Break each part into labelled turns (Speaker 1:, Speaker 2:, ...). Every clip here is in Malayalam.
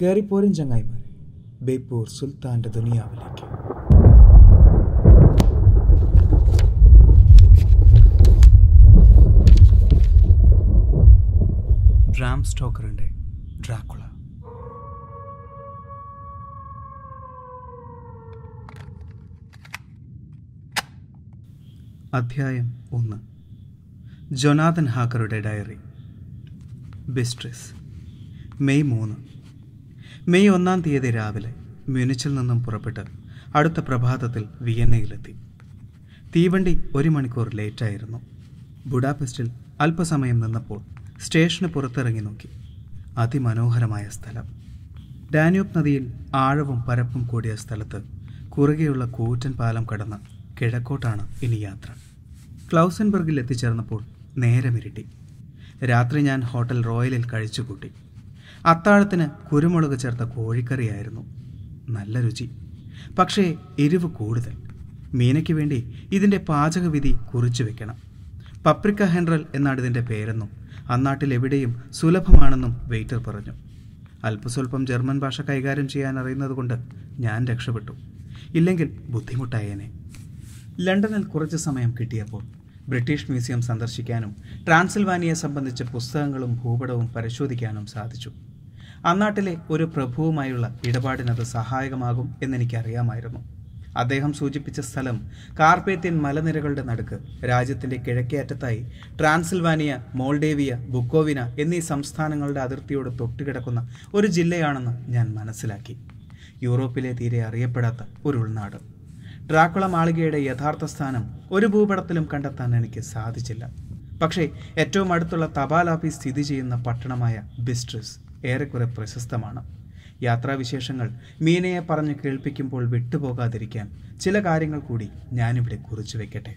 Speaker 1: കയറിപ്പോരും ചങ്ങായിമാരെ ബേപ്പൂർ സുൽത്താന്റെ ദുനിയാവിലേക്ക് ബ്രാം സ്റ്റോക്കറിൻ്റെ ഡ്രാക്കുള അധ്യായം ഒന്ന് ജൊനാഥൻ ഹാക്കറുടെ ഡയറി ബിസ്ട്രിസ് മെയ് മൂന്ന് മെയ് ഒന്നാം തീയതി രാവിലെ മ്യൂനിച്ചിൽ നിന്നും പുറപ്പെട്ട് അടുത്ത പ്രഭാതത്തിൽ വിയന്നയിലെത്തി തീവണ്ടി ഒരു മണിക്കൂർ ലേറ്റായിരുന്നു ബുഡാപെസ്റ്റിൽ അല്പസമയം നിന്നപ്പോൾ സ്റ്റേഷന് പുറത്തിറങ്ങി നോക്കി അതിമനോഹരമായ സ്ഥലം ഡാന്യൂബ് നദിയിൽ ആഴവും പരപ്പും കൂടിയ സ്ഥലത്ത് കുറുകെയുള്ള കൂറ്റൻ പാലം കടന്ന് കിഴക്കോട്ടാണ് ഇനി യാത്ര ക്ലൗസൻബർഗിൽ എത്തിച്ചേർന്നപ്പോൾ നേരമിരുട്ടി രാത്രി ഞാൻ ഹോട്ടൽ റോയലിൽ കഴിച്ചുകൂട്ടി അത്താഴത്തിന് കുരുമുളക് ചേർത്ത കോഴിക്കറിയായിരുന്നു നല്ല രുചി പക്ഷേ എരിവ് കൂടുതൽ മീനയ്ക്ക് വേണ്ടി ഇതിൻ്റെ പാചകവിധി കുറിച്ചു വെക്കണം പപ്രിക്ക ഹെൻറൽ എന്നാണ് ഇതിൻ്റെ പേരെന്നും അന്നാട്ടിൽ എവിടെയും സുലഭമാണെന്നും വെയിറ്റർ പറഞ്ഞു അല്പസ്വല്പം ജർമ്മൻ ഭാഷ കൈകാര്യം ചെയ്യാൻ അറിയുന്നതുകൊണ്ട് ഞാൻ രക്ഷപ്പെട്ടു ഇല്ലെങ്കിൽ ബുദ്ധിമുട്ടായേനെ ലണ്ടനിൽ കുറച്ച് സമയം കിട്ടിയപ്പോൾ ബ്രിട്ടീഷ് മ്യൂസിയം സന്ദർശിക്കാനും ട്രാൻസിൽവാനിയെ സംബന്ധിച്ച പുസ്തകങ്ങളും ഭൂപടവും പരിശോധിക്കാനും സാധിച്ചു അന്നാട്ടിലെ ഒരു പ്രഭുവുമായുള്ള ഇടപാടിനത് സഹായകമാകും എന്നെനിക്കറിയാമായിരുന്നു അദ്ദേഹം സൂചിപ്പിച്ച സ്ഥലം കാർപേത്യൻ മലനിരകളുടെ നടുക്ക് രാജ്യത്തിന്റെ കിഴക്കേ അറ്റത്തായി ട്രാൻസിൽവാനിയ മോൾഡേവിയ ബുക്കോവിന എന്നീ സംസ്ഥാനങ്ങളുടെ അതിർത്തിയോട് തൊട്ടുകിടക്കുന്ന ഒരു ജില്ലയാണെന്ന് ഞാൻ മനസ്സിലാക്കി യൂറോപ്പിലെ തീരെ അറിയപ്പെടാത്ത ഒരു ഉൾനാട് ഡ്രാക്കുള മാളികയുടെ യഥാർത്ഥ സ്ഥാനം ഒരു ഭൂപടത്തിലും കണ്ടെത്താൻ എനിക്ക് സാധിച്ചില്ല പക്ഷേ ഏറ്റവും അടുത്തുള്ള തപാൽ ഓഫീസ് സ്ഥിതി ചെയ്യുന്ന പട്ടണമായ ബിസ്ട്രിസ് ഏറെക്കുറെ പ്രശസ്തമാണ് യാത്രാവിശേഷങ്ങൾ മീനയെ പറഞ്ഞ് കേൾപ്പിക്കുമ്പോൾ വിട്ടുപോകാതിരിക്കാൻ ചില കാര്യങ്ങൾ കൂടി ഞാനിവിടെ കുറിച്ചു വെക്കട്ടെ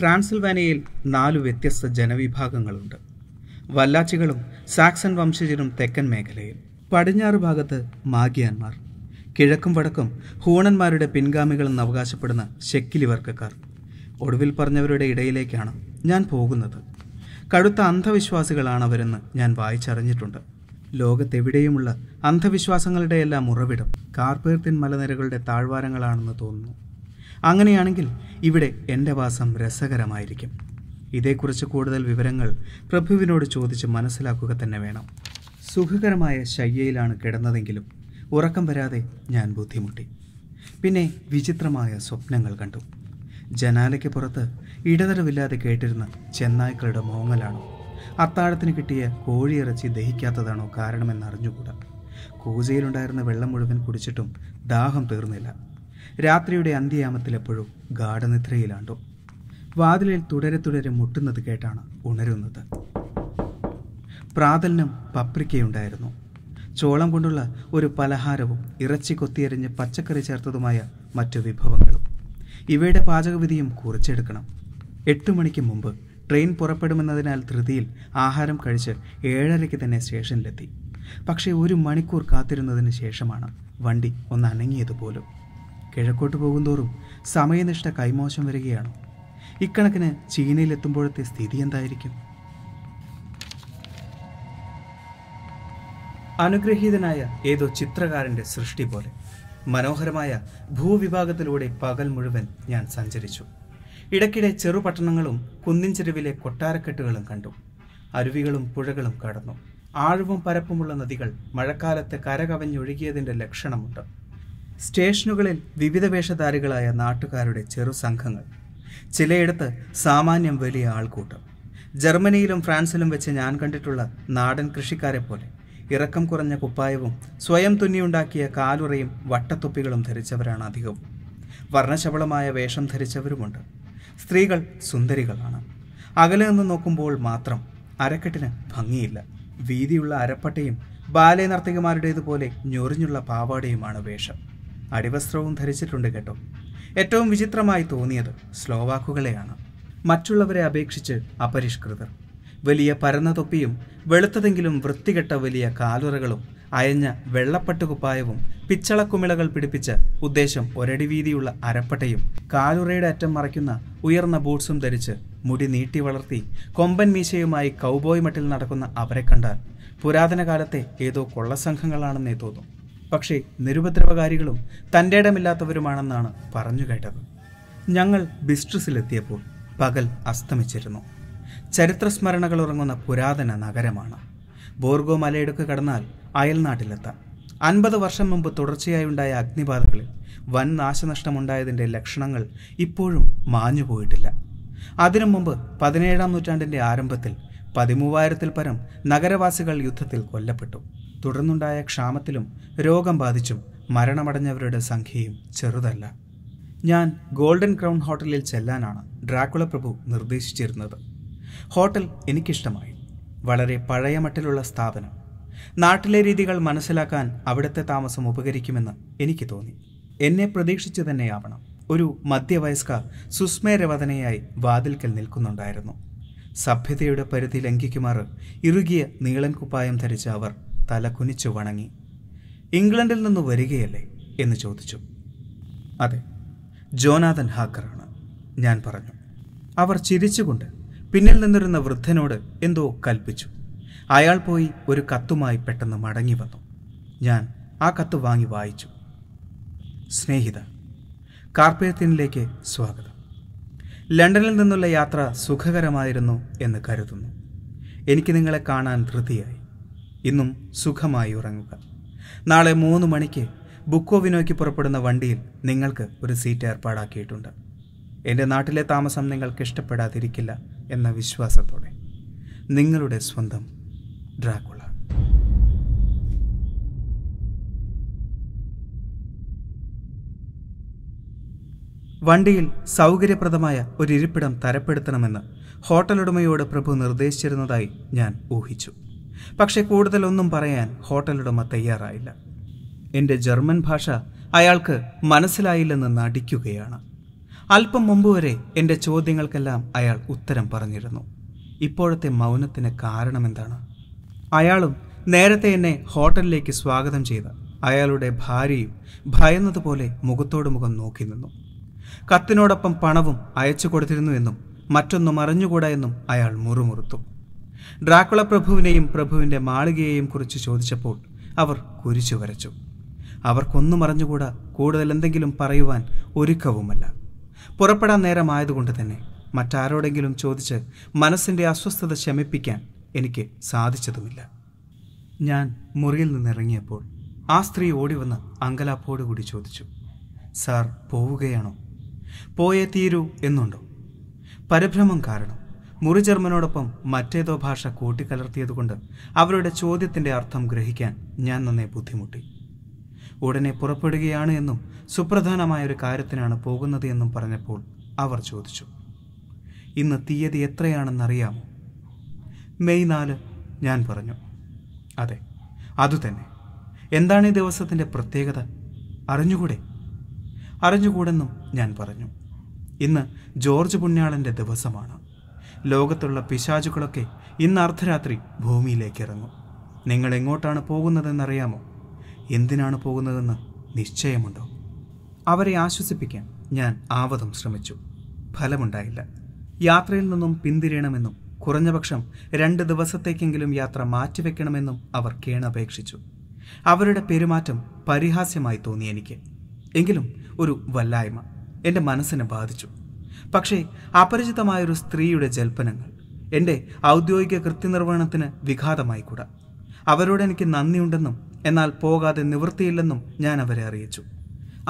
Speaker 1: ട്രാൻസിൽവാനിയയിൽ നാലു വ്യത്യസ്ത ജനവിഭാഗങ്ങളുണ്ട് വല്ലാച്ചികളും സാക്സൺ വംശജരും തെക്കൻ മേഖലയിൽ പടിഞ്ഞാറ് ഭാഗത്ത് മാഗിയാന്മാർ കിഴക്കും വടക്കും ഹൂണന്മാരുടെ പിൻഗാമികളെന്ന് അവകാശപ്പെടുന്ന ശെക്കിലി വർഗക്കാർ ഒടുവിൽ പറഞ്ഞവരുടെ ഇടയിലേക്കാണ് ഞാൻ പോകുന്നത് കടുത്ത അന്ധവിശ്വാസികളാണ് അവരെന്ന് ഞാൻ വായിച്ചറിഞ്ഞിട്ടുണ്ട് ലോകത്തെവിടെയുമുള്ള അന്ധവിശ്വാസങ്ങളുടെ എല്ലാം ഉറവിടം കാർപേർത്തിൻ മലനിരകളുടെ താഴ്വാരങ്ങളാണെന്ന് തോന്നുന്നു അങ്ങനെയാണെങ്കിൽ ഇവിടെ എൻ്റെ വാസം രസകരമായിരിക്കും ഇതേക്കുറിച്ച് കൂടുതൽ വിവരങ്ങൾ പ്രഭുവിനോട് ചോദിച്ച് മനസ്സിലാക്കുക തന്നെ വേണം സുഖകരമായ ശയ്യയിലാണ് കിടന്നതെങ്കിലും ഉറക്കം വരാതെ ഞാൻ ബുദ്ധിമുട്ടി പിന്നെ വിചിത്രമായ സ്വപ്നങ്ങൾ കണ്ടു ജനാലയ്ക്ക് പുറത്ത് ഇടതടവില്ലാതെ കേട്ടിരുന്ന ചെന്നായ്ക്കളുടെ മോങ്ങലാണോ അത്താഴത്തിന് കിട്ടിയ കോഴിയിറച്ചി ദഹിക്കാത്തതാണോ കാരണമെന്ന് അറിഞ്ഞുകൂടാ കൂജയിലുണ്ടായിരുന്ന വെള്ളം മുഴുവൻ കുടിച്ചിട്ടും ദാഹം തീർന്നില്ല രാത്രിയുടെ അന്ത്യയാമത്തിലെപ്പോഴും ഗാഠനിദ്രയിലാണ്ടോ വാതിലിൽ തുടരെ തുടരെ മുട്ടുന്നത് കേട്ടാണ് ഉണരുന്നത് പ്രാതലിനും പപ്രിക്കയുണ്ടായിരുന്നു ചോളം കൊണ്ടുള്ള ഒരു പലഹാരവും ഇറച്ചി കൊത്തിയരിഞ്ഞ് പച്ചക്കറി ചേർത്തതുമായ മറ്റു വിഭവങ്ങളും ഇവയുടെ പാചകവിധിയും കുറിച്ചെടുക്കണം എട്ട് മണിക്ക് മുമ്പ് ട്രെയിൻ പുറപ്പെടുമെന്നതിനാൽ ധൃതിയിൽ ആഹാരം കഴിച്ച് ഏഴരയ്ക്ക് തന്നെ സ്റ്റേഷനിലെത്തി പക്ഷേ ഒരു മണിക്കൂർ കാത്തിരുന്നതിന് ശേഷമാണ് വണ്ടി ഒന്ന് അനങ്ങിയതുപോലും കിഴക്കോട്ട് പോകുന്തോറും സമയനിഷ്ഠ കൈമോശം വരികയാണ് ഇക്കണക്കിന് ചീനയിലെത്തുമ്പോഴത്തെ സ്ഥിതി എന്തായിരിക്കും അനുഗ്രഹീതനായ ഏതോ ചിത്രകാരൻ്റെ സൃഷ്ടി പോലെ മനോഹരമായ ഭൂവിഭാഗത്തിലൂടെ പകൽ മുഴുവൻ ഞാൻ സഞ്ചരിച്ചു ഇടയ്ക്കിടെ ചെറുപട്ടണങ്ങളും കുന്നിൻ ചെരുവിലെ കൊട്ടാരക്കെട്ടുകളും കണ്ടു അരുവികളും പുഴകളും കടന്നു ആഴവും പരപ്പുമുള്ള നദികൾ മഴക്കാലത്ത് കരകവഞ്ഞൊഴുകിയതിൻ്റെ ലക്ഷണമുണ്ട് സ്റ്റേഷനുകളിൽ വിവിധ വേഷധാരികളായ നാട്ടുകാരുടെ ചെറു സംഘങ്ങൾ ചിലയിടത്ത് സാമാന്യം വലിയ ആൾക്കൂട്ടം ജർമ്മനിയിലും ഫ്രാൻസിലും വെച്ച് ഞാൻ കണ്ടിട്ടുള്ള നാടൻ കൃഷിക്കാരെ പോലെ ഇറക്കം കുറഞ്ഞ കുപ്പായവും സ്വയം തുന്നിയുണ്ടാക്കിയ കാലുറയും വട്ടത്തൊപ്പികളും ധരിച്ചവരാണ് അധികവും വർണ്ണശബളമായ വേഷം ധരിച്ചവരുമുണ്ട് സ്ത്രീകൾ സുന്ദരികളാണ് അകലെ നിന്ന് നോക്കുമ്പോൾ മാത്രം അരക്കെട്ടിന് ഭംഗിയില്ല വീതിയുള്ള അരപ്പട്ടയും ബാലേ നർത്തകിമാരുടേതുപോലെ ഞൊറിഞ്ഞുള്ള പാവാടയുമാണ് വേഷം അടിവസ്ത്രവും ധരിച്ചിട്ടുണ്ട് കേട്ടോ ഏറ്റവും വിചിത്രമായി തോന്നിയത് സ്ലോവാക്കുകളെയാണ് മറ്റുള്ളവരെ അപേക്ഷിച്ച് അപരിഷ്കൃതർ വലിയ പരന്ന തൊപ്പിയും വെളുത്തതെങ്കിലും വൃത്തികെട്ട വലിയ കാലുറകളും അയഞ്ഞ വെള്ളപ്പട്ട് കുപ്പായവും പിച്ചളക്കുമിളകൾ പിടിപ്പിച്ച് ഉദ്ദേശം ഒരടി വീതിയുള്ള അരപ്പട്ടയും കാലുറയുടെ അറ്റം മറയ്ക്കുന്ന ഉയർന്ന ബൂട്ട്സും ധരിച്ച് മുടി നീട്ടി വളർത്തി കൊമ്പൻ മീശയുമായി കൗബോയ് മട്ടിൽ നടക്കുന്ന അവരെ കണ്ടാൽ പുരാതന കാലത്തെ ഏതോ കൊള്ളസംഘങ്ങളാണെന്നേ തോന്നും പക്ഷേ നിരുപദ്രവകാരികളും തൻ്റെ ഇടമില്ലാത്തവരുമാണെന്നാണ് പറഞ്ഞു കേട്ടത് ഞങ്ങൾ ബിസ്ട്രസിലെത്തിയപ്പോൾ പകൽ അസ്തമിച്ചിരുന്നു ചരിത്രസ്മരണകൾ ഉറങ്ങുന്ന പുരാതന നഗരമാണ് ബോർഗോ മലയിടുക്ക് കടന്നാൽ അയൽനാട്ടിലെത്താം അൻപത് വർഷം മുമ്പ് തുടർച്ചയായുണ്ടായ അഗ്നിബാധകളിൽ വൻ നാശനഷ്ടമുണ്ടായതിൻ്റെ ലക്ഷണങ്ങൾ ഇപ്പോഴും മാഞ്ഞുപോയിട്ടില്ല അതിനു മുമ്പ് പതിനേഴാം നൂറ്റാണ്ടിൻ്റെ ആരംഭത്തിൽ പതിമൂവായിരത്തിൽ പരം നഗരവാസികൾ യുദ്ധത്തിൽ കൊല്ലപ്പെട്ടു തുടർന്നുണ്ടായ ക്ഷാമത്തിലും രോഗം ബാധിച്ചും മരണമടഞ്ഞവരുടെ സംഖ്യയും ചെറുതല്ല ഞാൻ ഗോൾഡൻ ക്രൗൺ ഹോട്ടലിൽ ചെല്ലാനാണ് ഡ്രാക്കുള പ്രഭു നിർദ്ദേശിച്ചിരുന്നത് ഹോട്ടൽ എനിക്കിഷ്ടമായി വളരെ പഴയ മട്ടിലുള്ള സ്ഥാപനം നാട്ടിലെ രീതികൾ മനസ്സിലാക്കാൻ അവിടുത്തെ താമസം ഉപകരിക്കുമെന്ന് എനിക്ക് തോന്നി എന്നെ പ്രതീക്ഷിച്ചു തന്നെയാവണം ഒരു മധ്യവയസ്ക സുസ്മേരവതനയായി വാതിൽക്കൽ നിൽക്കുന്നുണ്ടായിരുന്നു സഭ്യതയുടെ പരിധി ലംഘിക്കുമാറ് ഇറുകിയ നീളൻ കുപ്പായം ധരിച്ച അവർ തല കുനിച്ചു വണങ്ങി ഇംഗ്ലണ്ടിൽ നിന്ന് വരികയല്ലേ എന്ന് ചോദിച്ചു അതെ ജോനാഥൻ ഹാക്കറാണ് ഞാൻ പറഞ്ഞു അവർ ചിരിച്ചുകൊണ്ട് പിന്നിൽ നിന്നിരുന്ന വൃദ്ധനോട് എന്തോ കൽപ്പിച്ചു അയാൾ പോയി ഒരു കത്തുമായി പെട്ടെന്ന് മടങ്ങി വന്നു ഞാൻ ആ കത്ത് വാങ്ങി വായിച്ചു സ്നേഹിത കാർപ്പേത്തിനിലേക്ക് സ്വാഗതം ലണ്ടനിൽ നിന്നുള്ള യാത്ര സുഖകരമായിരുന്നു എന്ന് കരുതുന്നു എനിക്ക് നിങ്ങളെ കാണാൻ ധൃതിയായി ഇന്നും സുഖമായി ഉറങ്ങുക നാളെ മൂന്ന് മണിക്ക് ബുക്കോവിനോയ്ക്ക് പുറപ്പെടുന്ന വണ്ടിയിൽ നിങ്ങൾക്ക് ഒരു സീറ്റ് ഏർപ്പാടാക്കിയിട്ടുണ്ട് എൻ്റെ നാട്ടിലെ താമസം നിങ്ങൾക്ക് ഇഷ്ടപ്പെടാതിരിക്കില്ല എന്ന വിശ്വാസത്തോടെ നിങ്ങളുടെ സ്വന്തം ഡ്രാക്കുള വണ്ടിയിൽ സൗകര്യപ്രദമായ ഇരിപ്പിടം തരപ്പെടുത്തണമെന്ന് ഹോട്ടലുടമയോട് പ്രഭു നിർദ്ദേശിച്ചിരുന്നതായി ഞാൻ ഊഹിച്ചു പക്ഷേ കൂടുതലൊന്നും പറയാൻ ഹോട്ടലുടമ തയ്യാറായില്ല എൻ്റെ ജർമ്മൻ ഭാഷ അയാൾക്ക് മനസ്സിലായില്ലെന്ന് നടിക്കുകയാണ് അല്പം മുമ്പ് വരെ എൻ്റെ ചോദ്യങ്ങൾക്കെല്ലാം അയാൾ ഉത്തരം പറഞ്ഞിരുന്നു ഇപ്പോഴത്തെ മൗനത്തിന് കാരണമെന്താണ് അയാളും നേരത്തെ എന്നെ ഹോട്ടലിലേക്ക് സ്വാഗതം ചെയ്ത അയാളുടെ ഭാര്യയും ഭയന്നതുപോലെ മുഖത്തോട് മുഖം നോക്കി നിന്നു കത്തിനോടൊപ്പം പണവും അയച്ചു കൊടുത്തിരുന്നു എന്നും മറ്റൊന്നും അറിഞ്ഞുകൂടാ എന്നും അയാൾ മുറുമുറുത്തു ഡ്രാക്കുള പ്രഭുവിനെയും പ്രഭുവിൻ്റെ മാളികയെയും കുറിച്ച് ചോദിച്ചപ്പോൾ അവർ കുരിച്ചു വരച്ചു അവർക്കൊന്നും അറിഞ്ഞുകൂടാ കൂടുതൽ എന്തെങ്കിലും പറയുവാൻ ഒരുക്കവുമല്ല പുറപ്പെടാൻ നേരമായതുകൊണ്ട് തന്നെ മറ്റാരോടെങ്കിലും ചോദിച്ച് മനസ്സിൻ്റെ അസ്വസ്ഥത ശമിപ്പിക്കാൻ എനിക്ക് സാധിച്ചതുമില്ല ഞാൻ മുറിയിൽ നിന്നിറങ്ങിയപ്പോൾ ആ സ്ത്രീ ഓടി വന്ന് അങ്കലാപ്പോടുകൂടി ചോദിച്ചു സാർ പോവുകയാണോ പോയേ തീരൂ എന്നുണ്ടോ പരിഭ്രമം കാരണം മുറി ജർമ്മനോടൊപ്പം മറ്റേതോ ഭാഷ കൂട്ടിക്കലർത്തിയതുകൊണ്ട് അവരുടെ ചോദ്യത്തിൻ്റെ അർത്ഥം ഗ്രഹിക്കാൻ ഞാൻ നന്നേ ബുദ്ധിമുട്ടി ഉടനെ പുറപ്പെടുകയാണ് എന്നും സുപ്രധാനമായ ഒരു കാര്യത്തിനാണ് പോകുന്നത് എന്നും പറഞ്ഞപ്പോൾ അവർ ചോദിച്ചു ഇന്ന് തീയതി എത്രയാണെന്നറിയാമോ മെയ് നാല് ഞാൻ പറഞ്ഞു അതെ അതുതന്നെ എന്താണ് ഈ ദിവസത്തിൻ്റെ പ്രത്യേകത അറിഞ്ഞുകൂടെ അറിഞ്ഞുകൂടെന്നും ഞാൻ പറഞ്ഞു ഇന്ന് ജോർജ് പുണ്യാളൻ്റെ ദിവസമാണ് ലോകത്തുള്ള പിശാചുകളൊക്കെ ഇന്ന് അർദ്ധരാത്രി ഭൂമിയിലേക്ക് ഇറങ്ങും നിങ്ങൾ എങ്ങോട്ടാണ് പോകുന്നതെന്നറിയാമോ എന്തിനാണ് പോകുന്നതെന്ന് നിശ്ചയമുണ്ടോ അവരെ ആശ്വസിപ്പിക്കാൻ ഞാൻ ആവതം ശ്രമിച്ചു ഫലമുണ്ടായില്ല യാത്രയിൽ നിന്നും പിന്തിരിയണമെന്നും കുറഞ്ഞപക്ഷം രണ്ട് ദിവസത്തേക്കെങ്കിലും യാത്ര മാറ്റിവെക്കണമെന്നും അവർ കേണപേക്ഷിച്ചു അവരുടെ പെരുമാറ്റം പരിഹാസ്യമായി തോന്നി എനിക്ക് എങ്കിലും ഒരു വല്ലായ്മ എൻ്റെ മനസ്സിനെ ബാധിച്ചു പക്ഷേ അപരിചിതമായൊരു സ്ത്രീയുടെ ജൽപ്പനങ്ങൾ എൻ്റെ ഔദ്യോഗിക കൃത്യനിർവഹണത്തിന് കൂടാ അവരോട് എനിക്ക് നന്ദിയുണ്ടെന്നും എന്നാൽ പോകാതെ നിവൃത്തിയില്ലെന്നും ഞാൻ അവരെ അറിയിച്ചു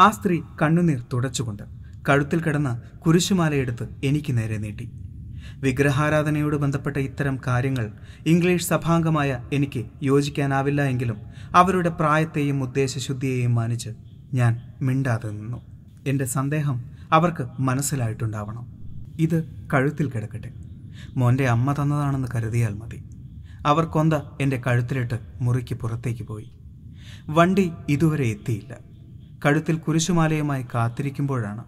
Speaker 1: ആ സ്ത്രീ കണ്ണുനീർ തുടച്ചുകൊണ്ട് കഴുത്തിൽ കിടന്ന കുരിശുമാലയെടുത്ത് എനിക്ക് നേരെ നീട്ടി വിഗ്രഹാരാധനയോട് ബന്ധപ്പെട്ട ഇത്തരം കാര്യങ്ങൾ ഇംഗ്ലീഷ് സഭാംഗമായ എനിക്ക് യോജിക്കാനാവില്ല എങ്കിലും അവരുടെ പ്രായത്തെയും ഉദ്ദേശശുദ്ധിയെയും മാനിച്ച് ഞാൻ മിണ്ടാതെ നിന്നു എൻ്റെ സന്ദേഹം അവർക്ക് മനസ്സിലായിട്ടുണ്ടാവണം ഇത് കഴുത്തിൽ കിടക്കട്ടെ മോൻ്റെ അമ്മ തന്നതാണെന്ന് കരുതിയാൽ മതി അവർ കൊന്ത എൻ്റെ കഴുത്തിലിട്ട് മുറിക്ക് പുറത്തേക്ക് പോയി വണ്ടി ഇതുവരെ എത്തിയില്ല കഴുത്തിൽ കുരിശുമാലയുമായി കാത്തിരിക്കുമ്പോഴാണ്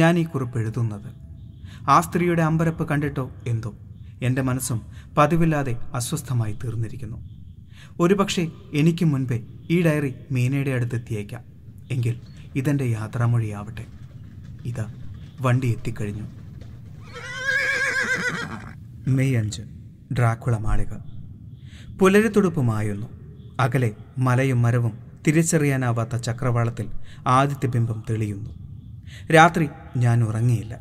Speaker 1: ഞാൻ ഈ കുറിപ്പ് എഴുതുന്നത് ആ സ്ത്രീയുടെ അമ്പരപ്പ് കണ്ടിട്ടോ എന്തോ എൻ്റെ മനസ്സും പതിവില്ലാതെ അസ്വസ്ഥമായി തീർന്നിരിക്കുന്നു ഒരുപക്ഷെ എനിക്ക് മുൻപേ ഈ ഡയറി മീനയുടെ അടുത്തെത്തിയേക്കാം എങ്കിൽ ഇതെൻ്റെ യാത്രാമൊഴിയാവട്ടെ ഇതാ വണ്ടി എത്തിക്കഴിഞ്ഞു മെയ് അഞ്ച് ഡ്രാക്കുള മാളിക പുലരിത്തുടുപ്പുമായൊന്നു അകലെ മലയും മരവും തിരിച്ചറിയാനാവാത്ത ചക്രവാളത്തിൽ ആദിത്യബിംബം തെളിയുന്നു രാത്രി ഞാൻ ഉറങ്ങിയില്ല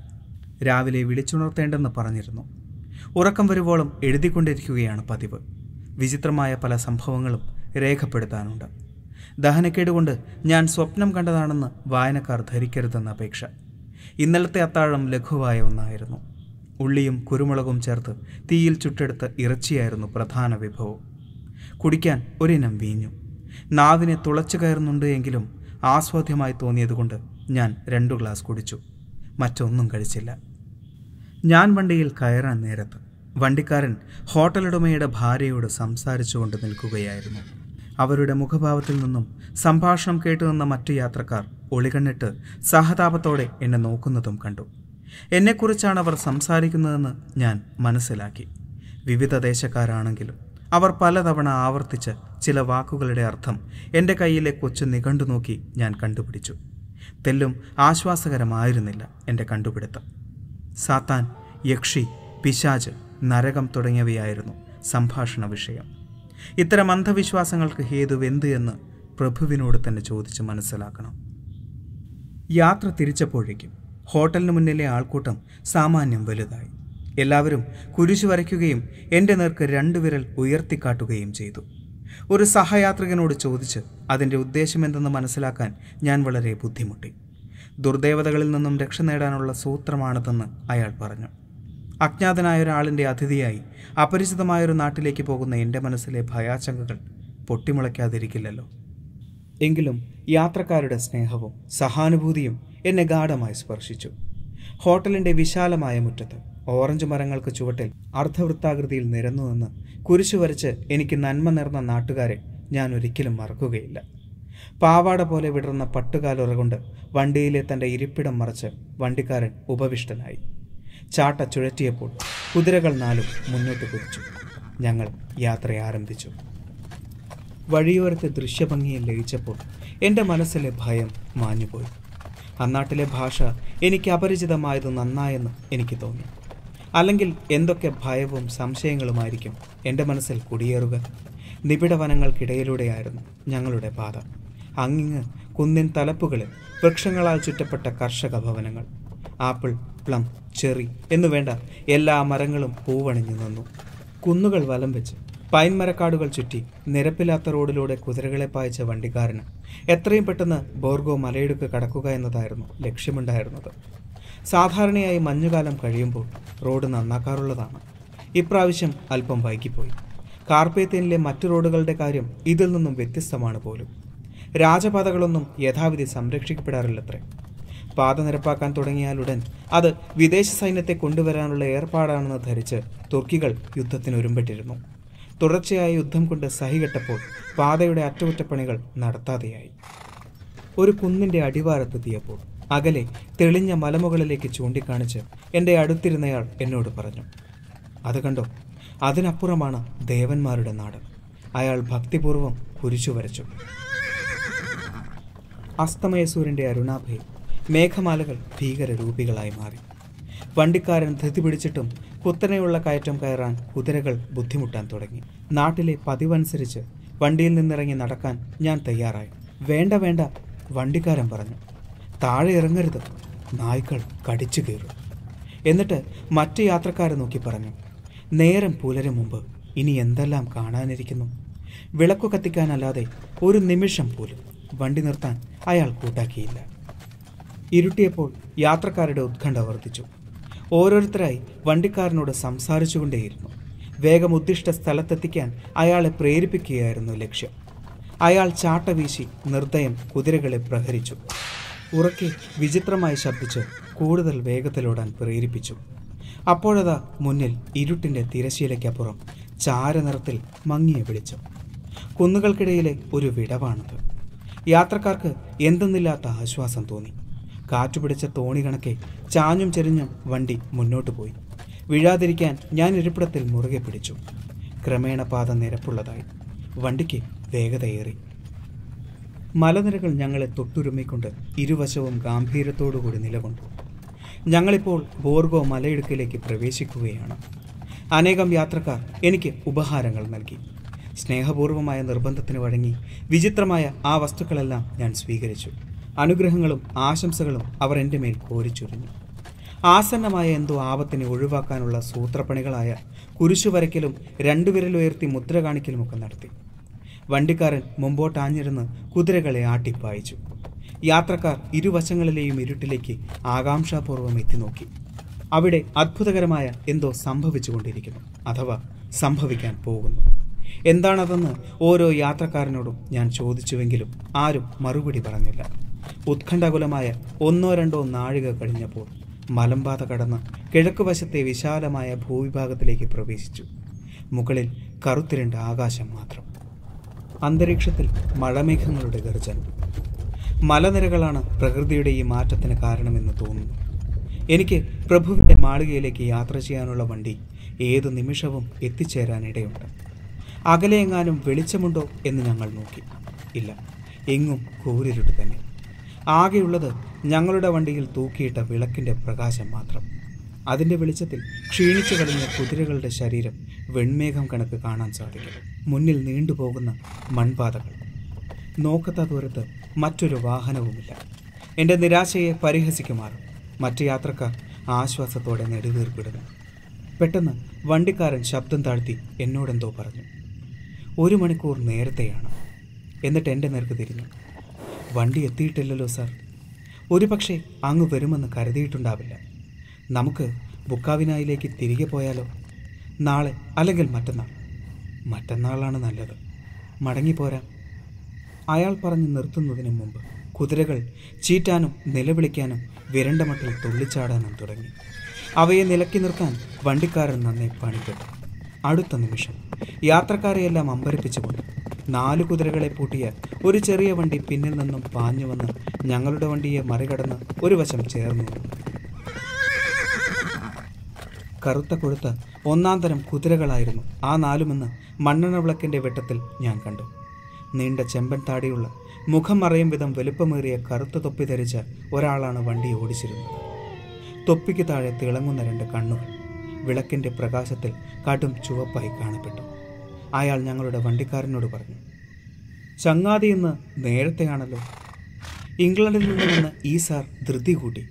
Speaker 1: രാവിലെ വിളിച്ചുണർത്തേണ്ടെന്ന് പറഞ്ഞിരുന്നു ഉറക്കം വരുവോളം എഴുതിക്കൊണ്ടിരിക്കുകയാണ് പതിവ് വിചിത്രമായ പല സംഭവങ്ങളും രേഖപ്പെടുത്താനുണ്ട് ദഹനക്കേട് കൊണ്ട് ഞാൻ സ്വപ്നം കണ്ടതാണെന്ന് വായനക്കാർ ധരിക്കരുതെന്ന അപേക്ഷ ഇന്നലത്തെ അത്താഴം ലഘുവായ ഒന്നായിരുന്നു ഉള്ളിയും കുരുമുളകും ചേർത്ത് തീയിൽ ചുട്ടെടുത്ത ഇറച്ചിയായിരുന്നു പ്രധാന വിഭവം കുടിക്കാൻ ഒരിനം വീഞ്ഞു നാവിനെ തുളച്ചു കയറുന്നുണ്ട് എങ്കിലും ആസ്വാദ്യമായി തോന്നിയതുകൊണ്ട് ഞാൻ രണ്ടു ഗ്ലാസ് കുടിച്ചു മറ്റൊന്നും കഴിച്ചില്ല ഞാൻ വണ്ടിയിൽ കയറാൻ നേരത്ത് വണ്ടിക്കാരൻ ഹോട്ടലുടമയുടെ ഭാര്യയോട് സംസാരിച്ചുകൊണ്ട് നിൽക്കുകയായിരുന്നു അവരുടെ മുഖഭാവത്തിൽ നിന്നും സംഭാഷണം കേട്ടുനിന്ന മറ്റു യാത്രക്കാർ ഒളികണ്ണിട്ട് സഹതാപത്തോടെ എന്നെ നോക്കുന്നതും കണ്ടു എന്നെക്കുറിച്ചാണ് അവർ സംസാരിക്കുന്നതെന്ന് ഞാൻ മനസ്സിലാക്കി വിവിധ ദേശക്കാരാണെങ്കിലും അവർ പലതവണ ആവർത്തിച്ച് ചില വാക്കുകളുടെ അർത്ഥം എൻ്റെ കയ്യിലെ കൊച്ചു നിഘണ്ടു നോക്കി ഞാൻ കണ്ടുപിടിച്ചു തെല്ലും ആശ്വാസകരമായിരുന്നില്ല എൻ്റെ കണ്ടുപിടുത്തം സാത്താൻ യക്ഷി പിശാജ് നരകം തുടങ്ങിയവയായിരുന്നു സംഭാഷണ വിഷയം ഇത്തരം അന്ധവിശ്വാസങ്ങൾക്ക് എന്ത് എന്ന് പ്രഭുവിനോട് തന്നെ ചോദിച്ച് മനസ്സിലാക്കണം യാത്ര തിരിച്ചപ്പോഴേക്കും ഹോട്ടലിന് മുന്നിലെ ആൾക്കൂട്ടം സാമാന്യം വലുതായി എല്ലാവരും കുരിശു വരയ്ക്കുകയും എൻ്റെ നേർക്ക് രണ്ടു വിരൽ ഉയർത്തിക്കാട്ടുകയും ചെയ്തു ഒരു സഹയാത്രികനോട് ചോദിച്ച് അതിൻ്റെ ഉദ്ദേശമെന്തെന്ന് മനസ്സിലാക്കാൻ ഞാൻ വളരെ ബുദ്ധിമുട്ടി ദുർദേവതകളിൽ നിന്നും രക്ഷ നേടാനുള്ള സൂത്രമാണിതെന്ന് അയാൾ പറഞ്ഞു അജ്ഞാതനായ ഒരാളിൻ്റെ അതിഥിയായി അപരിചിതമായൊരു നാട്ടിലേക്ക് പോകുന്ന എൻ്റെ മനസ്സിലെ ഭയാശങ്കകൾ പൊട്ടിമുളയ്ക്കാതിരിക്കില്ലല്ലോ എങ്കിലും യാത്രക്കാരുടെ സ്നേഹവും സഹാനുഭൂതിയും എന്നെ ഗാഢമായി സ്പർശിച്ചു ഹോട്ടലിൻ്റെ വിശാലമായ മുറ്റത്ത് ഓറഞ്ച് മരങ്ങൾക്ക് ചുവട്ടിൽ അർദ്ധവൃത്താകൃതിയിൽ നിരന്നു നിന്ന് കുരിശു വരച്ച് എനിക്ക് നന്മ നേർന്ന നാട്ടുകാരെ ഞാൻ ഒരിക്കലും മറക്കുകയില്ല പാവാട പോലെ വിടർന്ന പട്ടുകാലുറകൊണ്ട് വണ്ടിയിലെ തൻ്റെ ഇരിപ്പിടം മറച്ച് വണ്ടിക്കാരൻ ഉപവിഷ്ടനായി ചാട്ട ചുഴറ്റിയപ്പോൾ കുതിരകൾ നാലും മുന്നോട്ട് കുതിച്ചു ഞങ്ങൾ യാത്ര ആരംഭിച്ചു വഴിയോരത്തെ ദൃശ്യഭംഗിയിൽ ലയിച്ചപ്പോൾ എൻ്റെ മനസ്സിലെ ഭയം മാഞ്ഞുപോയി അന്നാട്ടിലെ ഭാഷ എനിക്ക് അപരിചിതമായത് നന്നായെന്ന് എനിക്ക് തോന്നി അല്ലെങ്കിൽ എന്തൊക്കെ ഭയവും സംശയങ്ങളുമായിരിക്കും എൻ്റെ മനസ്സിൽ കുടിയേറുക നിബിഡ വനങ്ങൾക്കിടയിലൂടെയായിരുന്നു ഞങ്ങളുടെ പാത അങ്ങിങ്ങ് കുന്നിൻ തലപ്പുകളിൽ വൃക്ഷങ്ങളാൽ ചുറ്റപ്പെട്ട കർഷക ഭവനങ്ങൾ ആപ്പിൾ പ്ലം ചെറി എന്നു വേണ്ട എല്ലാ മരങ്ങളും പൂവണിഞ്ഞു നിന്നു കുന്നുകൾ വലം വെച്ച് പൈൻ മരക്കാടുകൾ ചുറ്റി നിരപ്പില്ലാത്ത റോഡിലൂടെ കുതിരകളെ പായച്ച വണ്ടിക്കാരന് എത്രയും പെട്ടെന്ന് ബോർഗോ മലയിടുക്ക് കടക്കുക എന്നതായിരുന്നു ലക്ഷ്യമുണ്ടായിരുന്നത് സാധാരണയായി മഞ്ഞുകാലം കഴിയുമ്പോൾ റോഡ് നന്നാക്കാറുള്ളതാണ് ഇപ്രാവശ്യം അല്പം വൈകിപ്പോയി കാർപ്പേത്യനിലെ മറ്റു റോഡുകളുടെ കാര്യം ഇതിൽ നിന്നും വ്യത്യസ്തമാണ് പോലും രാജപാതകളൊന്നും യഥാവിധി സംരക്ഷിക്കപ്പെടാറില്ലത്രേ പാത നിരപ്പാക്കാൻ തുടങ്ങിയാലുടൻ അത് വിദേശ സൈന്യത്തെ കൊണ്ടുവരാനുള്ള ഏർപ്പാടാണെന്ന് ധരിച്ച് തുർക്കികൾ യുദ്ധത്തിനൊരുമ്പെട്ടിരുന്നു തുടർച്ചയായ യുദ്ധം കൊണ്ട് സഹികെട്ടപ്പോൾ പാതയുടെ അറ്റകുറ്റപ്പണികൾ നടത്താതെയായി ഒരു കുന്നിൻ്റെ അടിവാരത്തെത്തിയപ്പോൾ അകലെ തെളിഞ്ഞ മലമുകളിലേക്ക് ചൂണ്ടിക്കാണിച്ച് എൻ്റെ അടുത്തിരുന്നയാൾ എന്നോട് പറഞ്ഞു അത് കണ്ടോ അതിനപ്പുറമാണ് ദേവന്മാരുടെ നാട് അയാൾ ഭക്തിപൂർവം കുരിച്ചു വരച്ചു അസ്തമയ സൂര്യൻ്റെ അരുണാഭയിൽ മേഘമാലകൾ ഭീകരരൂപികളായി മാറി വണ്ടിക്കാരൻ ധൃതി പിടിച്ചിട്ടും കുത്തനെയുള്ള കയറ്റം കയറാൻ കുതിരകൾ ബുദ്ധിമുട്ടാൻ തുടങ്ങി നാട്ടിലെ പതിവനുസരിച്ച് വണ്ടിയിൽ നിന്നിറങ്ങി നടക്കാൻ ഞാൻ തയ്യാറായി വേണ്ട വേണ്ട വണ്ടിക്കാരൻ പറഞ്ഞു താഴെ ഇറങ്ങരുത് നായ്ക്കൾ കടിച്ചു കീറും എന്നിട്ട് മറ്റു യാത്രക്കാരെ നോക്കി പറഞ്ഞു നേരം പുലരും മുമ്പ് ഇനി എന്തെല്ലാം കാണാനിരിക്കുന്നു വിളക്കു കത്തിക്കാനല്ലാതെ ഒരു നിമിഷം പോലും വണ്ടി നിർത്താൻ അയാൾ കൂട്ടാക്കിയില്ല ഇരുട്ടിയപ്പോൾ യാത്രക്കാരുടെ ഉത്കണ്ഠ വർദ്ധിച്ചു ഓരോരുത്തരായി വണ്ടിക്കാരനോട് സംസാരിച്ചുകൊണ്ടേയിരുന്നു വേഗം ഉദ്ദിഷ്ട സ്ഥലത്തെത്തിക്കാൻ അയാളെ പ്രേരിപ്പിക്കുകയായിരുന്നു ലക്ഷ്യം അയാൾ ചാട്ട വീശി നിർദ്ദയം കുതിരകളെ പ്രഹരിച്ചു ഉറക്കെ വിചിത്രമായി ശബ്ദിച്ച് കൂടുതൽ വേഗത്തിലോടാൻ പ്രേരിപ്പിച്ചു അപ്പോഴതാ മുന്നിൽ ഇരുട്ടിൻ്റെ തിരശീലയ്ക്കപ്പുറം ചാരനിറത്തിൽ മങ്ങിയ വിളിച്ചു കുന്നുകൾക്കിടയിലെ ഒരു വിടവാണത് യാത്രക്കാർക്ക് എന്തെന്നില്ലാത്ത ആശ്വാസം തോന്നി പിടിച്ച തോണി കണക്കെ ചാഞ്ഞും ചെരിഞ്ഞും വണ്ടി മുന്നോട്ട് പോയി വീഴാതിരിക്കാൻ ഞാൻ ഇരിപ്പിടത്തിൽ മുറുകെ പിടിച്ചു ക്രമേണ പാത നിരപ്പുള്ളതായി വണ്ടിക്ക് വേഗതയേറി മലനിരകൾ ഞങ്ങളെ തൊട്ടുരുമ്മിക്കൊണ്ട് ഇരുവശവും ഗാംഭീര്യത്തോടുകൂടി നിലകൊണ്ടു ഞങ്ങളിപ്പോൾ ബോർഗോ മലയിടുക്കിലേക്ക് പ്രവേശിക്കുകയാണ് അനേകം യാത്രക്കാർ എനിക്ക് ഉപഹാരങ്ങൾ നൽകി സ്നേഹപൂർവമായ നിർബന്ധത്തിന് വഴങ്ങി വിചിത്രമായ ആ വസ്തുക്കളെല്ലാം ഞാൻ സ്വീകരിച്ചു അനുഗ്രഹങ്ങളും ആശംസകളും അവർ എൻ്റെ മേൽ കോരിച്ചൊരിഞ്ഞു ആസന്നമായ എന്തോ ആപത്തിനെ ഒഴിവാക്കാനുള്ള സൂത്രപ്പണികളായ കുരിശു വരയ്ക്കലും വിരലുയർത്തി മുദ്ര കാണിക്കലുമൊക്കെ നടത്തി വണ്ടിക്കാരൻ മുമ്പോട്ടാഞ്ഞിരുന്ന് കുതിരകളെ ആട്ടിപ്പായിച്ചു യാത്രക്കാർ ഇരുവശങ്ങളിലെയും ഇരുട്ടിലേക്ക് ആകാംക്ഷാപൂർവ്വം എത്തി നോക്കി അവിടെ അത്ഭുതകരമായ എന്തോ സംഭവിച്ചുകൊണ്ടിരിക്കുന്നു അഥവാ സംഭവിക്കാൻ പോകുന്നു എന്താണതെന്ന് ഓരോ യാത്രക്കാരനോടും ഞാൻ ചോദിച്ചുവെങ്കിലും ആരും മറുപടി പറഞ്ഞില്ല ഉത്കണ്ഠകുലമായ ഒന്നോ രണ്ടോ നാഴിക കഴിഞ്ഞപ്പോൾ മലമ്പാത കടന്ന് കിഴക്കുവശത്തെ വിശാലമായ ഭൂവിഭാഗത്തിലേക്ക് പ്രവേശിച്ചു മുകളിൽ കറുത്തിരണ്ട ആകാശം മാത്രം അന്തരീക്ഷത്തിൽ മഴമേഘങ്ങളുടെ ഗർജനം മലനിരകളാണ് പ്രകൃതിയുടെ ഈ മാറ്റത്തിന് കാരണമെന്ന് തോന്നുന്നു എനിക്ക് പ്രഭുവിൻ്റെ മാളികയിലേക്ക് യാത്ര ചെയ്യാനുള്ള വണ്ടി ഏത് നിമിഷവും എത്തിച്ചേരാനിടയുണ്ട് അകലെയെങ്ങാനും വെളിച്ചമുണ്ടോ എന്ന് ഞങ്ങൾ നോക്കി ഇല്ല എങ്ങും കൂരിരുട്ട് തന്നെ ആകെയുള്ളത് ഞങ്ങളുടെ വണ്ടിയിൽ തൂക്കിയിട്ട വിളക്കിൻ്റെ പ്രകാശം മാത്രം അതിൻ്റെ വെളിച്ചത്തിൽ ക്ഷീണിച്ചു കളഞ്ഞ കുതിരകളുടെ ശരീരം വെൺമേഘം കണക്ക് കാണാൻ സാധിക്കും മുന്നിൽ നീണ്ടുപോകുന്ന മൺപാതകൾ നോക്കത്ത ദൂരത്ത് മറ്റൊരു വാഹനവുമില്ല എൻ്റെ നിരാശയെ പരിഹസിക്കുമാറും മറ്റ് യാത്രക്കാർ ആശ്വാസത്തോടെ നെടുവീർപ്പിടുന്നു പെട്ടെന്ന് വണ്ടിക്കാരൻ ശബ്ദം താഴ്ത്തി എന്നോടെന്തോ പറഞ്ഞു ഒരു മണിക്കൂർ നേരത്തെയാണ് എന്നിട്ട് എൻ്റെ നേർക്ക് തിരിഞ്ഞു വണ്ടി എത്തിയിട്ടില്ലല്ലോ സാർ ഒരു പക്ഷേ അങ്ങ് വരുമെന്ന് കരുതിയിട്ടുണ്ടാവില്ല നമുക്ക് ബുക്കാവിനായിലേക്ക് തിരികെ പോയാലോ നാളെ അല്ലെങ്കിൽ മറ്റന്നാൾ മറ്റന്നാളാണ് നല്ലത് മടങ്ങിപ്പോരാ അയാൾ പറഞ്ഞ് നിർത്തുന്നതിന് മുമ്പ് കുതിരകൾ ചീറ്റാനും നിലവിളിക്കാനും വിരണ്ട മട്ടിൽ തുള്ളിച്ചാടാനും തുടങ്ങി അവയെ നിലക്കി നിർത്താൻ വണ്ടിക്കാരൻ നന്നെ പണിപ്പെട്ടു അടുത്ത നിമിഷം യാത്രക്കാരെയെല്ലാം അമ്പരപ്പിച്ചുകൊണ്ട് നാല് കുതിരകളെ പൂട്ടിയ ഒരു ചെറിയ വണ്ടി പിന്നിൽ നിന്നും പാഞ്ഞു വന്ന് ഞങ്ങളുടെ വണ്ടിയെ മറികടന്ന് ഒരു വശം ചേർന്നു കറുത്ത കൊഴുത്ത് ഒന്നാം തരം കുതിരകളായിരുന്നു ആ നാലുമെന്ന് മണ്ണെണ്ണ വിളക്കിൻ്റെ വെട്ടത്തിൽ ഞാൻ കണ്ടു നീണ്ട ചെമ്പൻ താടിയുള്ള മുഖം മറയും വിധം വലുപ്പമേറിയ കറുത്ത തൊപ്പി ധരിച്ച ഒരാളാണ് വണ്ടി ഓടിച്ചിരുന്നത് തൊപ്പിക്ക് താഴെ തിളങ്ങുന്ന രണ്ട് കണ്ണുകൾ വിളക്കിൻ്റെ പ്രകാശത്തിൽ കടും ചുവപ്പായി കാണപ്പെട്ടു അയാൾ ഞങ്ങളുടെ വണ്ടിക്കാരനോട് പറഞ്ഞു ചങ്ങാതി ഇന്ന് നേരത്തെയാണല്ലോ ഇംഗ്ലണ്ടിൽ നിന്ന് വന്ന് ഈ സാർ ധൃതി കൂട്ടി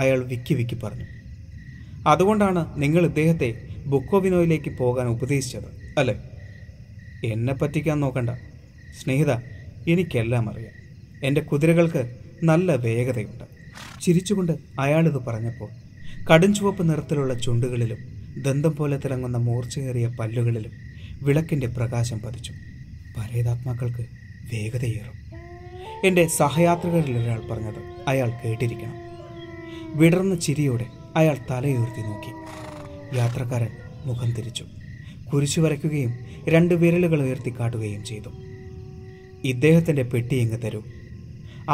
Speaker 1: അയാൾ വിക്കി വിക്കി പറഞ്ഞു അതുകൊണ്ടാണ് നിങ്ങൾ ഇദ്ദേഹത്തെ ബുക്കോവിനോയിലേക്ക് പോകാൻ ഉപദേശിച്ചത് അല്ലേ എന്നെ പറ്റിക്കാൻ നോക്കണ്ട സ്നേഹിത എനിക്കെല്ലാം അറിയാം എൻ്റെ കുതിരകൾക്ക് നല്ല വേഗതയുണ്ട് ചിരിച്ചുകൊണ്ട് അയാളിത് പറഞ്ഞപ്പോൾ കടും ചുവപ്പ് നിറത്തിലുള്ള ചുണ്ടുകളിലും ദന്തം പോലെ തിളങ്ങുന്ന മൂർച്ചയേറിയ പല്ലുകളിലും വിളക്കിൻ്റെ പ്രകാശം പതിച്ചു പരേതാത്മാക്കൾക്ക് വേഗതയേറും എൻ്റെ സഹയാത്രികരിൽ ഒരാൾ പറഞ്ഞത് അയാൾ കേട്ടിരിക്കണം വിടർന്ന ചിരിയോടെ അയാൾ തലയുയർത്തി നോക്കി യാത്രക്കാരൻ മുഖം തിരിച്ചു കുരിശു വരയ്ക്കുകയും രണ്ട് വിരലുകൾ ഉയർത്തി കാട്ടുകയും ചെയ്തു ഇദ്ദേഹത്തിൻ്റെ പെട്ടി എങ്ങ് തരൂ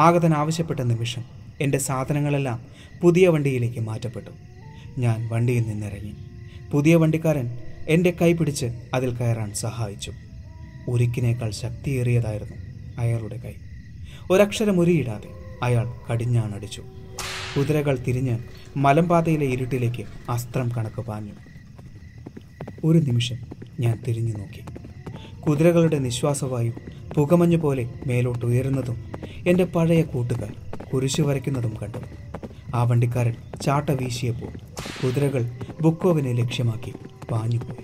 Speaker 1: ആഗതൻ ആവശ്യപ്പെട്ട നിമിഷം എൻ്റെ സാധനങ്ങളെല്ലാം പുതിയ വണ്ടിയിലേക്ക് മാറ്റപ്പെട്ടു ഞാൻ വണ്ടിയിൽ നിന്നിറങ്ങി പുതിയ വണ്ടിക്കാരൻ എൻ്റെ കൈ പിടിച്ച് അതിൽ കയറാൻ സഹായിച്ചു ഉരുക്കിനേക്കാൾ ശക്തിയേറിയതായിരുന്നു അയാളുടെ കൈ ഒരക്ഷരം ഉരിയിടാതെ അയാൾ കടിഞ്ഞാണടിച്ചു കുതിരകൾ തിരിഞ്ഞ് മലമ്പാതയിലെ ഇരുട്ടിലേക്ക് അസ്ത്രം കണക്ക് പാഞ്ഞു ഒരു നിമിഷം ഞാൻ തിരിഞ്ഞു നോക്കി കുതിരകളുടെ നിശ്വാസവായു പുകമഞ്ഞു പോലെ മേലോട്ട് ഉയരുന്നതും എൻ്റെ പഴയ കൂട്ടുകാർ കുരിശു വരയ്ക്കുന്നതും കണ്ടു ആ വണ്ടിക്കാരൻ ചാട്ട വീശിയപ്പോൾ കുതിരകൾ ബുക്കോവിനെ ലക്ഷ്യമാക്കി പാഞ്ഞുപോയി